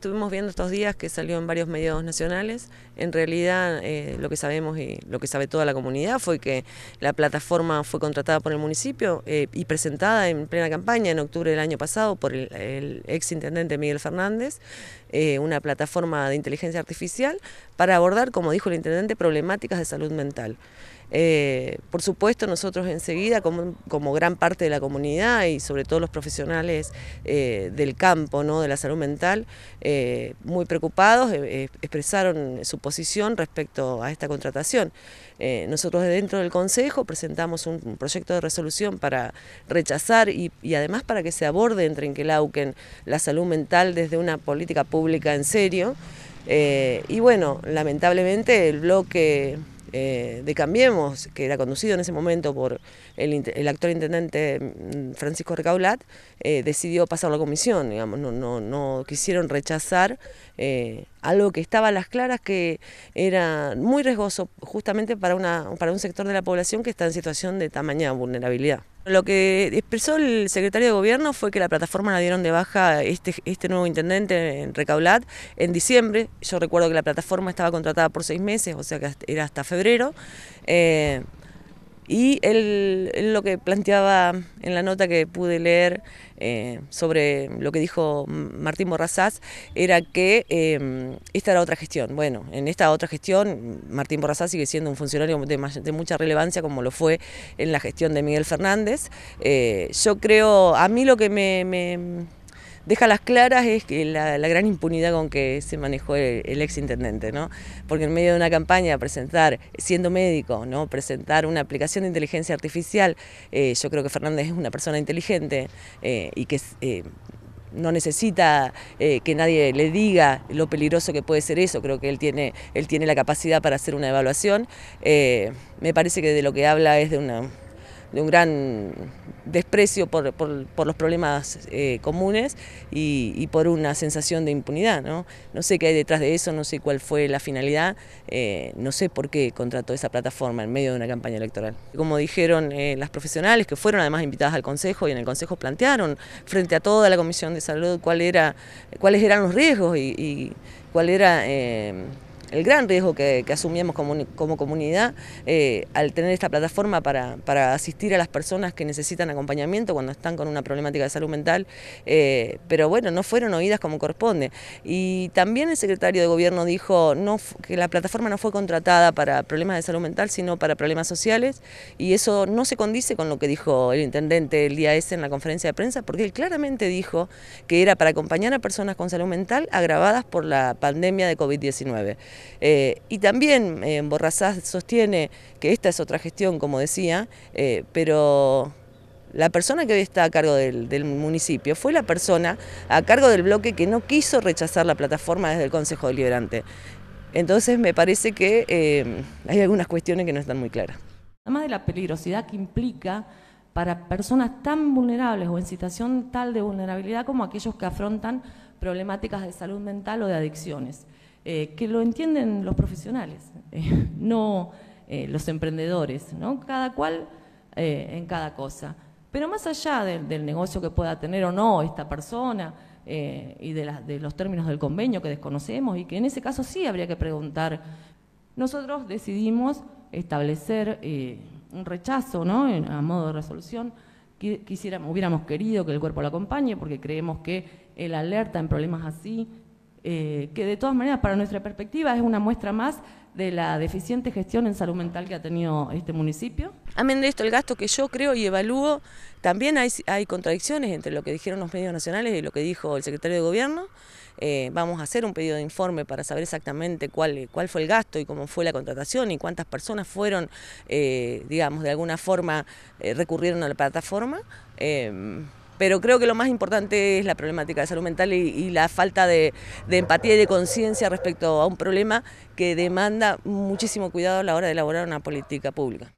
estuvimos viendo estos días que salió en varios medios nacionales, en realidad eh, lo que sabemos y lo que sabe toda la comunidad fue que la plataforma fue contratada por el municipio eh, y presentada en plena campaña en octubre del año pasado por el, ex intendente Miguel Fernández, eh, una plataforma de inteligencia artificial para abordar, como dijo el intendente, problemáticas de salud mental. Eh, por supuesto, nosotros enseguida, como, gran parte de la comunidad y sobre todo los profesionales eh, del campo ¿no? de la salud mental, eh, muy preocupados, expresaron su posición respecto a esta contratación. nosotros dentro del Consejo presentamos un proyecto de resolución para rechazar y, además para que se aborde en Trenquelauquen la salud mental desde una política pública en serio. y bueno, lamentablemente el bloque eh, de Cambiemos, que era conducido en ese momento por el, el actor intendente mm, Francisco Recaulat, eh, decidió pasar la comisión, digamos, no, quisieron rechazar eh, algo que estaba a las claras que era muy riesgoso justamente para, para un sector de la población que está en situación de tamaña vulnerabilidad. Lo que expresó el secretario de gobierno fue que la plataforma la dieron de baja este, este nuevo intendente en Recaulat en diciembre. Yo recuerdo que la plataforma estaba contratada por seis meses, o sea que era hasta febrero. Eh, y él, lo que planteaba en la nota que pude leer eh, sobre lo que dijo Martín Borrazás era que em, esta era otra gestión. Bueno, en esta otra gestión Martín Borrazás sigue siendo un funcionario de, mucha relevancia como lo fue en la gestión de Miguel Fernández. Eh, yo creo, a mí lo que me deja las claras es que la, gran impunidad con que se manejó el, ex intendente, ¿no? Porque en medio de una campaña presentar, siendo médico, ¿no? Presentar una aplicación de inteligencia artificial, eh, yo creo que Fernández es una persona inteligente eh, y que eh, no necesita que nadie le diga lo peligroso que puede ser eso, creo que él tiene, él tiene la capacidad para hacer una evaluación. me parece que de lo que habla es de una, de un gran desprecio por, los problemas eh, comunes y, por una sensación de impunidad. ¿no? sé qué hay detrás de eso, no sé cuál fue la finalidad, eh, no sé por qué contrató esa plataforma en medio de una campaña electoral. Como dijeron eh, las profesionales, que fueron además invitadas al Consejo y en el Consejo plantearon frente a toda la Comisión de Salud cuál era, cuáles eran los riesgos y cuál era el gran riesgo que, que asumíamos como, comunidad eh, al tener esta plataforma para, asistir a las personas que necesitan acompañamiento cuando están con una problemática de salud mental, eh, pero bueno, no fueron oídas como corresponde. Y también el secretario de Gobierno dijo que la plataforma no fue contratada para problemas de salud mental, sino para problemas sociales, y eso no se condice con lo que dijo el intendente el día ese en la conferencia de prensa, porque él claramente dijo que era para acompañar a personas con salud mental agravadas por la pandemia de COVID-19. Eh, y también eh, Borrazás sostiene que esta es otra gestión, como decía, eh, pero la persona que hoy está a cargo del, del, municipio fue la persona a cargo del bloque que no quiso rechazar la plataforma desde el Consejo Deliberante. Entonces me parece que hay algunas cuestiones que no están muy claras. Además de la peligrosidad que implica para personas tan vulnerables o en situación tal de vulnerabilidad como aquellos que afrontan problemáticas de salud mental o de adicciones. Eh, que lo entienden los profesionales, eh, no eh, los emprendedores, ¿no? cada cual en cada cosa. Pero más allá del negocio que pueda tener o no esta persona y de, los términos del convenio que desconocemos y que en ese caso sí habría que preguntar, nosotros decidimos establecer un rechazo a modo de resolución. Quisiéramos, hubiéramos querido que el cuerpo lo acompañe porque creemos que el alerta en problemas así eh, que de todas maneras para nuestra perspectiva es una muestra más de la deficiente gestión en salud mental que ha tenido este municipio. Amén de esto, el gasto que yo creo y evalúo, también hay, contradicciones entre lo que dijeron los medios nacionales y lo que dijo el secretario de Gobierno. Eh, vamos a hacer un pedido de informe para saber exactamente cuál, cuál fue el gasto y cómo fue la contratación y cuántas personas fueron, eh, digamos, de alguna forma recurrieron a la plataforma pero creo que lo más importante es la problemática de salud mental y, la falta de empatía y de conciencia respecto a un problema que demanda muchísimo cuidado a la hora de elaborar una política pública.